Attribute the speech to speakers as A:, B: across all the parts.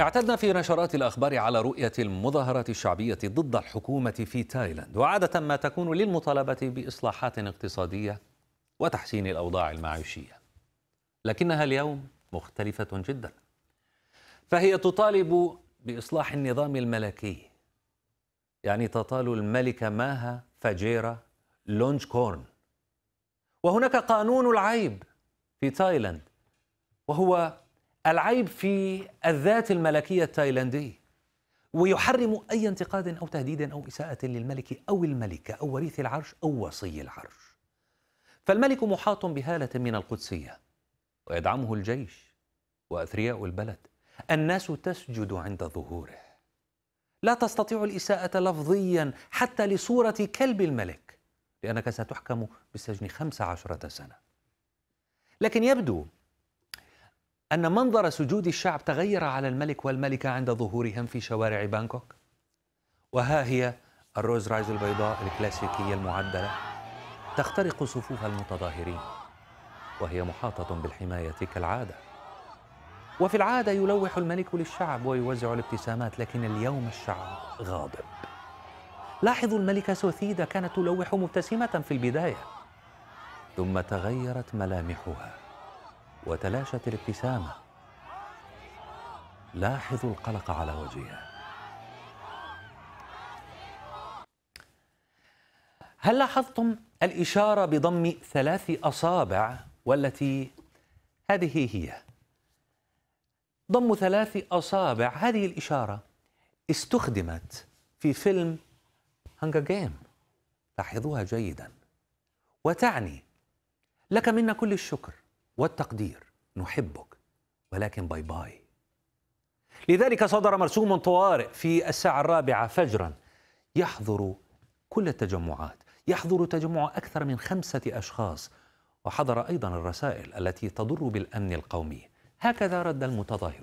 A: اعتدنا في نشرات الأخبار على رؤية المظاهرات الشعبية ضد الحكومة في تايلاند وعادة ما تكون للمطالبة بإصلاحات اقتصادية وتحسين الأوضاع المعيشية لكنها اليوم مختلفة جدا فهي تطالب بإصلاح النظام الملكي يعني تطال الملكة ماها فاجيرا لونج كورن وهناك قانون العيب في تايلاند وهو العيب في الذات الملكية التايلاندي ويحرم أي انتقاد أو تهديد أو إساءة للملك أو الملكة أو وريث العرش أو وصي العرش فالملك محاط بهالة من القدسية ويدعمه الجيش وأثرياء البلد الناس تسجد عند ظهوره لا تستطيع الإساءة لفظيا حتى لصورة كلب الملك لأنك ستحكم بالسجن خمس عشرة سنة لكن يبدو أن منظر سجود الشعب تغير على الملك والملكة عند ظهورهم في شوارع بانكوك وها هي الروز رايز البيضاء الكلاسيكية المعدلة تخترق صفوف المتظاهرين وهي محاطة بالحماية كالعادة وفي العادة يلوح الملك للشعب ويوزع الابتسامات لكن اليوم الشعب غاضب لاحظوا الملكة سوثيدا كانت تلوح مبتسمة في البداية ثم تغيرت ملامحها وتلاشت الابتسامة لاحظوا القلق على وجهها هل لاحظتم الإشارة بضم ثلاث أصابع والتي هذه هي ضم ثلاث أصابع هذه الإشارة استخدمت في فيلم هانجر جيم لاحظوها جيدا وتعني لك منا كل الشكر والتقدير نحبك ولكن باي باي لذلك صدر مرسوم طوارئ في الساعة الرابعة فجرا يحضر كل التجمعات يحضر تجمع أكثر من خمسة أشخاص وحضر أيضا الرسائل التي تضر بالأمن القومي هكذا رد المتظاهرون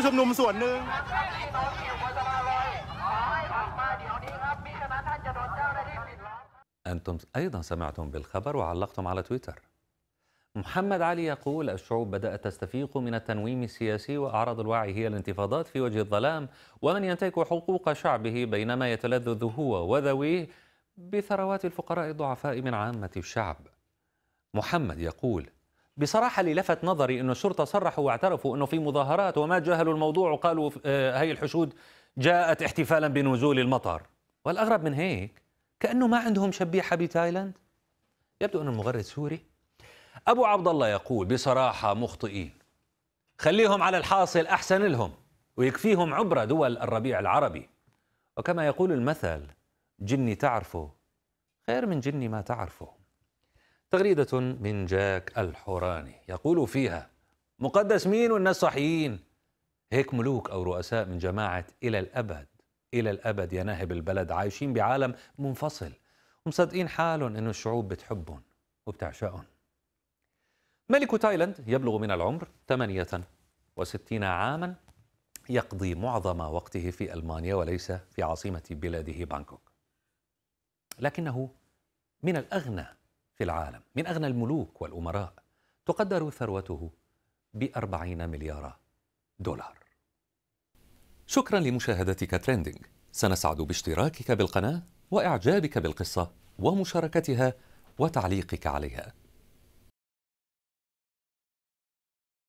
A: ผู้ชุมนุมส่วนหนึ่ง أنتم أيضا سمعتم بالخبر وعلقتم على تويتر محمد علي يقول الشعوب بدأت تستفيق من التنويم السياسي وأعراض الوعي هي الانتفاضات في وجه الظلام ومن ينتهك حقوق شعبه بينما يتلذذ هو وذويه بثروات الفقراء الضعفاء من عامة الشعب محمد يقول بصراحة اللي لفت نظري أنه الشرطة صرحوا واعترفوا أنه في مظاهرات وما جاهلوا الموضوع وقالوا هي آه، الحشود جاءت احتفالا بنزول المطر والأغرب من هيك كأنه ما عندهم شبيحة بتايلاند يبدو أن المغرد سوري أبو عبد الله يقول بصراحة مخطئين خليهم على الحاصل أحسن لهم ويكفيهم عبر دول الربيع العربي وكما يقول المثل جني تعرفه خير من جني ما تعرفه تغريدة من جاك الحوراني يقول فيها مقدس مين والناس صحيين هيك ملوك أو رؤساء من جماعة إلى الأبد إلى الأبد يا ناهب البلد عايشين بعالم منفصل ومصدقين حالهم إنه الشعوب بتحبهم وبتعشقهم ملك تايلاند يبلغ من العمر 68 عاما يقضي معظم وقته في ألمانيا وليس في عاصمة بلاده بانكوك لكنه من الأغنى في العالم من أغنى الملوك والأمراء تقدر ثروته بأربعين مليار دولار شكرا لمشاهدتك تريندينج سنسعد باشتراكك بالقناة وإعجابك بالقصة ومشاركتها وتعليقك عليها